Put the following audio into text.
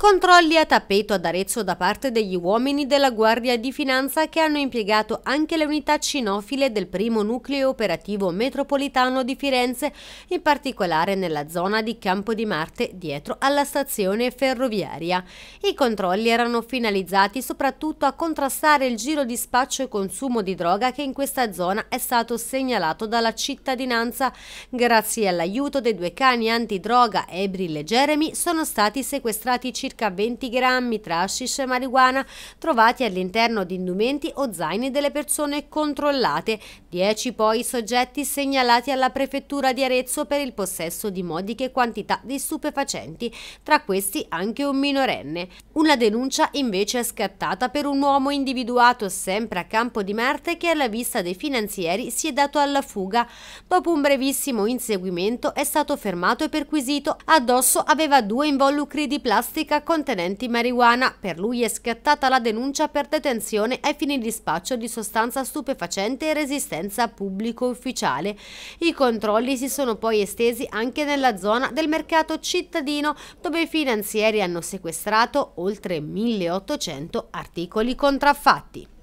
Controlli a tappeto ad Arezzo da parte degli uomini della Guardia di Finanza che hanno impiegato anche le unità cinofile del primo nucleo operativo metropolitano di Firenze, in particolare nella zona di Campo di Marte dietro alla stazione ferroviaria. I controlli erano finalizzati soprattutto a contrastare il giro di spaccio e consumo di droga che in questa zona è stato segnalato dalla cittadinanza. Grazie all'aiuto dei due cani antidroga Ebril e Jeremy sono stati sequestrati cinofili circa 20 grammi tra hashish e marijuana trovati all'interno di indumenti o zaini delle persone controllate, 10 poi soggetti segnalati alla prefettura di Arezzo per il possesso di modiche quantità di stupefacenti, tra questi anche un minorenne. Una denuncia invece è scattata per un uomo individuato sempre a Campo di Marte che alla vista dei finanzieri si è dato alla fuga. Dopo un brevissimo inseguimento è stato fermato e perquisito. Addosso aveva due involucri di plastica contenenti marijuana. Per lui è scattata la denuncia per detenzione ai fini di spaccio di sostanza stupefacente e resistenza pubblico ufficiale. I controlli si sono poi estesi anche nella zona del mercato cittadino, dove i finanzieri hanno sequestrato oltre 1800 articoli contraffatti.